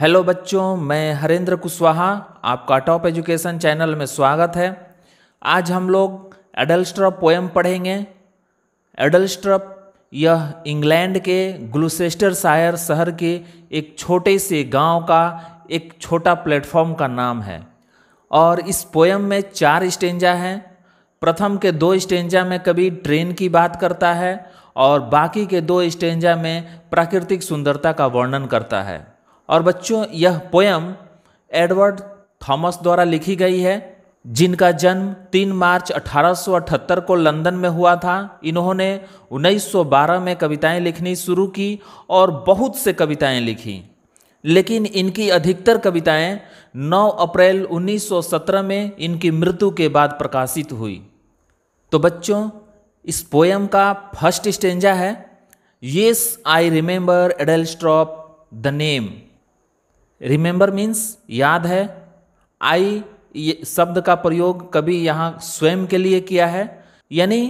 hello बच्चों मैं हरेंद्र कुशवाहा आपका टॉप एजुकेशन चैनल में स्वागत है आज हम लोग एडल्स्ट्रप पोएम पढ़ेंगे एडल्स्ट्रप यह इंग्लैंड के ग्लूसेस्टर शायर शहर के एक छोटे से गांव का एक छोटा प्लेटफॉर्म का नाम है और इस पोएम में चार स्टेंजा हैं प्रथम के दो स्टेंजा में कभी ट्रेन की बात करता है और बाकी के दो स्टेंजा में प्राकृतिक सुंदरता का वर्णन करता है और बच्चों यह पोयम एडवर्ड थॉमस द्वारा लिखी गई है जिनका जन्म 3 मार्च 1878 को लंदन में हुआ था इन्होंने 1912 में कविताएं लिखनी शुरू की और बहुत से कविताएं लिखी लेकिन इनकी अधिकतर कविताएं 9 अप्रैल 1917 में इनकी मृत्यु के बाद प्रकाशित हुई तो बच्चों इस पोयम का फर्स्ट स्टेंजा है yes I remember Adlestrop the name remember means याद है आई ये शब्द का प्रयोग कभी यहाँ स्वयं के लिए किया है यानी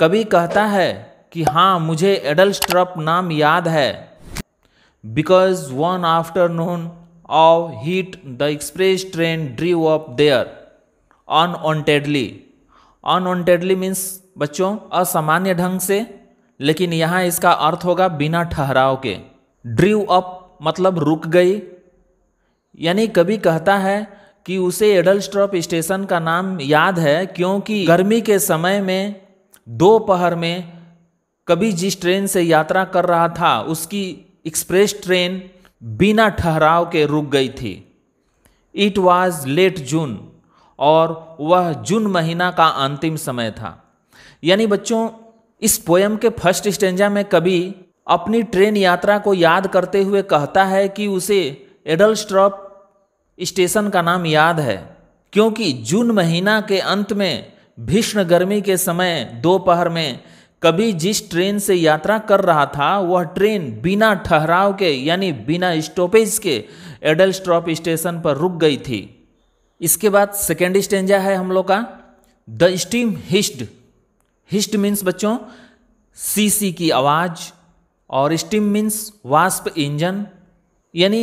कभी कहता है कि हाँ मुझे एडल स्ट्रप नाम याद है because one afternoon of heat the express train drew up there unwontedly unwontedly means बच्चों असामान्य ढंग से लेकिन यहाँ इसका अर्थ होगा बिना ठहराव के ड्रीव अप मतलब रुक गई यानी कभी कहता है कि उसे एडल्स्ट्रॉप स्टेशन का नाम याद है क्योंकि गर्मी के समय में दोपहर में कभी जिस ट्रेन से यात्रा कर रहा था उसकी एक्सप्रेस ट्रेन बिना ठहराव के रुक गई थी इट वॉज लेट जून और वह जून महीना का अंतिम समय था यानी बच्चों इस पोयम के फर्स्ट स्टेंजा में कभी अपनी ट्रेन यात्रा को याद करते हुए कहता है कि उसे एडलस्ट्रॉप स्टेशन का नाम याद है क्योंकि जून महीना के अंत में भीषण गर्मी के समय दोपहर में कभी जिस ट्रेन से यात्रा कर रहा था वह ट्रेन बिना ठहराव के यानी बिना स्टॉपेज के एडल्स्ट्रॉप स्टेशन पर रुक गई थी इसके बाद सेकेंड स्टेंजा है हम लोग का the steam hissed hissed means बच्चों सी सी की आवाज़ और स्टीम मीन्स वास्प इंजन यानी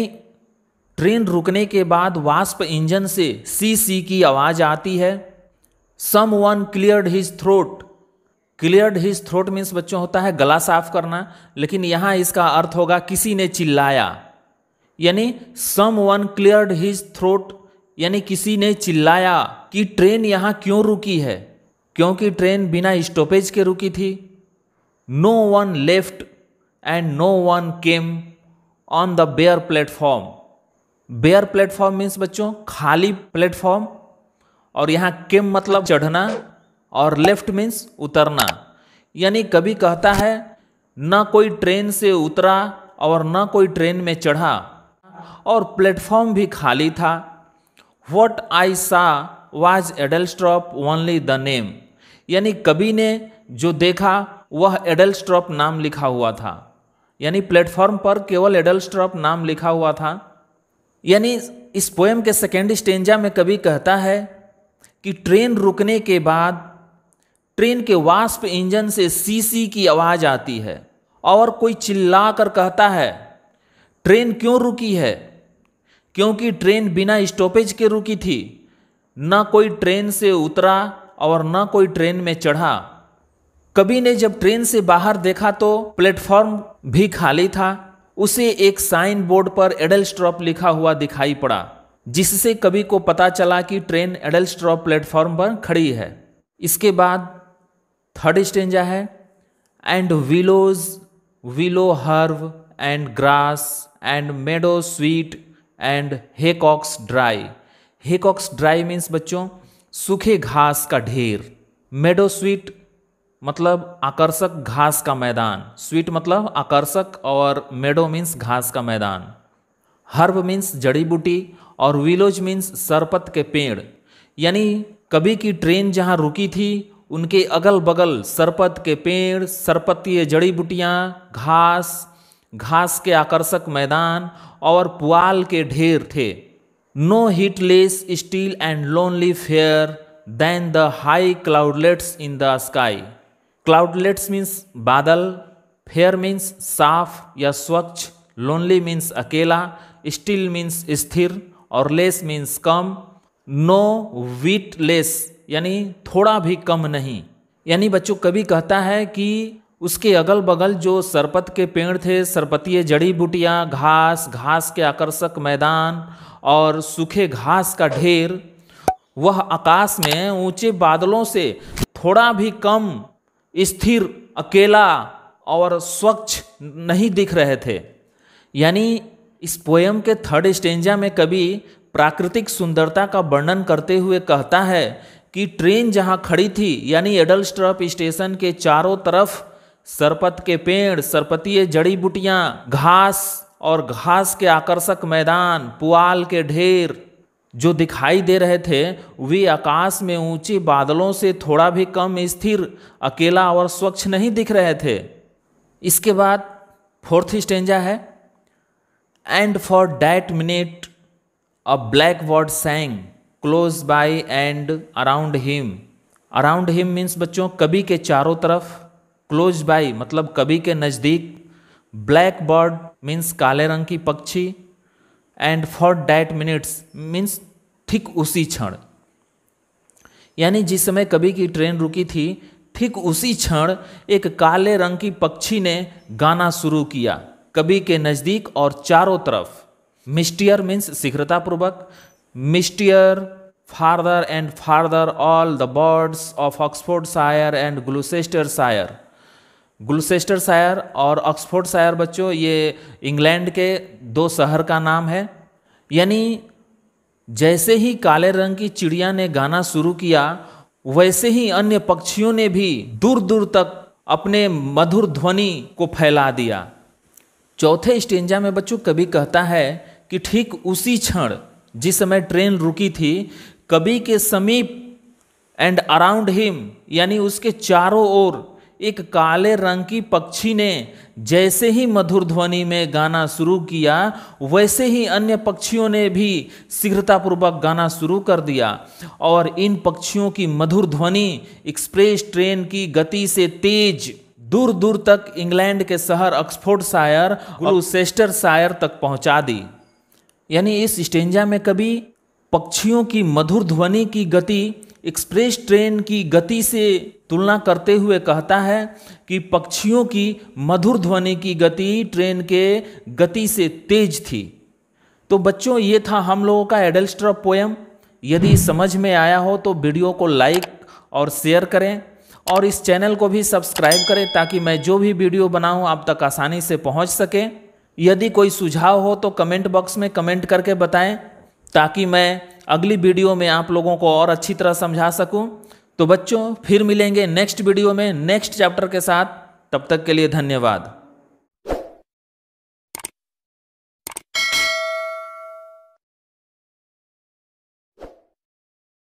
ट्रेन रुकने के बाद वास्प इंजन से सी सी की आवाज़ आती है someone cleared his throat cleared his throat means बच्चों होता है गला साफ करना लेकिन यहाँ इसका अर्थ होगा किसी ने चिल्लाया यानी someone cleared his throat यानी किसी ने चिल्लाया कि ट्रेन यहाँ क्यों रुकी है क्योंकि ट्रेन बिना स्टॉपेज के रुकी थी no one left and no one came on the bare platform bare platform means बच्चों खाली प्लेटफॉर्म और यहाँ किम मतलब चढ़ना और लेफ्ट मीन्स उतरना यानी कभी कहता है ना कोई ट्रेन से उतरा और ना कोई ट्रेन में चढ़ा और प्लेटफॉर्म भी खाली था what I saw was Adlestrop only the name यानी कभी ने जो देखा वह स्ट्रॉप नाम लिखा हुआ था यानी प्लेटफॉर्म पर केवल स्ट्रॉप नाम लिखा हुआ था यानी इस पोएम के सेकेंड स्टेंजा में कभी कहता है कि ट्रेन रुकने के बाद ट्रेन के वास्प इंजन से सीसी की आवाज़ आती है और कोई चिल्ला कर कहता है ट्रेन क्यों रुकी है क्योंकि ट्रेन बिना स्टॉपेज के रुकी थी न कोई ट्रेन से उतरा और न कोई ट्रेन में चढ़ा कभी ने जब ट्रेन से बाहर देखा तो प्लेटफॉर्म भी खाली था उसे एक साइन बोर्ड पर स्ट्रॉप लिखा हुआ दिखाई पड़ा जिससे कवि को पता चला कि ट्रेन एडल्स्ट्रॉप प्लेटफॉर्म पर खड़ी है इसके बाद थर्ड स्टेंजा है and willows willow herb and grass and meadowsweet and haycocks dry haycocks dry means बच्चों सूखे घास का ढेर मेडो स्वीट मतलब आकर्षक घास का मैदान स्वीट मतलब आकर्षक और मेडो मीन्स घास का मैदान हर्ब मीन्स जड़ी बूटी और विलोज मीन्स सरपत के पेड़ यानी कभी की ट्रेन जहाँ रुकी थी उनके अगल बगल सरपत के पेड़ सरपतीय जड़ी बूटियाँ घास घास के आकर्षक मैदान और पुआल के ढेर थे no whit less still and lonely fair than the high cloudlets in the sky cloudlets means बादल फेयर मीन्स साफ या स्वच्छ लोनली मीन्स अकेला स्टिल मीन्स स्थिर और लेस मीन्स कम नो वीट लेस यानी थोड़ा भी कम नहीं यानी बच्चों कभी कहता है कि उसके अगल बगल जो सरपत के पेड़ थे सरपतीय जड़ी बूटियाँ घास घास के आकर्षक मैदान और सूखे घास का ढेर वह आकाश में ऊंचे बादलों से थोड़ा भी कम स्थिर अकेला और स्वच्छ नहीं दिख रहे थे यानी इस पोयम के थर्ड स्टेंजा में कभी प्राकृतिक सुंदरता का वर्णन करते हुए कहता है कि ट्रेन जहाँ खड़ी थी यानी एडल्स्ट्रप स्टेशन के चारों तरफ सरपत के पेड़ सरपतीय जड़ी बूटियाँ घास और घास के आकर्षक मैदान पुआल के ढेर जो दिखाई दे रहे थे वे आकाश में ऊंचे बादलों से थोड़ा भी कम स्थिर अकेला और स्वच्छ नहीं दिख रहे थे इसके बाद फोर्थ स्टेंजा है and for that minute a blackbird sang close by and around him around him means बच्चों कभी के चारों तरफ क्लोज बाय मतलब कभी के नज़दीक ब्लैक बर्ड मीन्स काले रंग की पक्षी and for that minutes means ठीक उसी क्षण यानी जिस समय कभी की ट्रेन रुकी थी ठीक उसी क्षण एक काले रंग की पक्षी ने गाना शुरू किया कभी के नज़दीक और चारों तरफ मिस्टियर मीन्स शीघ्रतापूर्वक mistier farther and farther all the birds of Oxfordshire and Gloucestershire Gloucestershire और ऑक्सफोर्ड सायर बच्चों ये इंग्लैंड के दो शहर का नाम है यानी जैसे ही काले रंग की चिड़िया ने गाना शुरू किया वैसे ही अन्य पक्षियों ने भी दूर दूर तक अपने मधुर ध्वनि को फैला दिया चौथे स्टेंजा में बच्चों कभी कहता है कि ठीक उसी क्षण जिस समय ट्रेन रुकी थी कभी के समीप एंड अराउंड हिम यानी उसके चारों ओर एक काले रंग की पक्षी ने जैसे ही मधुर ध्वनि में गाना शुरू किया वैसे ही अन्य पक्षियों ने भी शीघ्रतापूर्वक गाना शुरू कर दिया और इन पक्षियों की मधुर ध्वनि एक्सप्रेस ट्रेन की गति से तेज दूर दूर तक इंग्लैंड के शहर ऑक्सफोर्ड शायर और सेस्टर शायर तक पहुंचा दी यानी इस स्टेंजा में कभी पक्षियों की मधुर ध्वनि की गति एक्सप्रेस ट्रेन की गति से तुलना करते हुए कहता है कि पक्षियों की मधुर ध्वनि की गति ट्रेन के गति से तेज थी तो बच्चों ये था हम लोगों का एडल्स्टर पोएम यदि समझ में आया हो तो वीडियो को लाइक और शेयर करें और इस चैनल को भी सब्सक्राइब करें ताकि मैं जो भी वीडियो बनाऊं आप तक आसानी से पहुंच सके यदि कोई सुझाव हो तो कमेंट बॉक्स में कमेंट करके बताएं ताकि मैं अगली वीडियो में आप लोगों को और अच्छी तरह समझा सकूं तो बच्चों फिर मिलेंगे नेक्स्ट वीडियो में नेक्स्ट चैप्टर के साथ तब तक के लिए धन्यवाद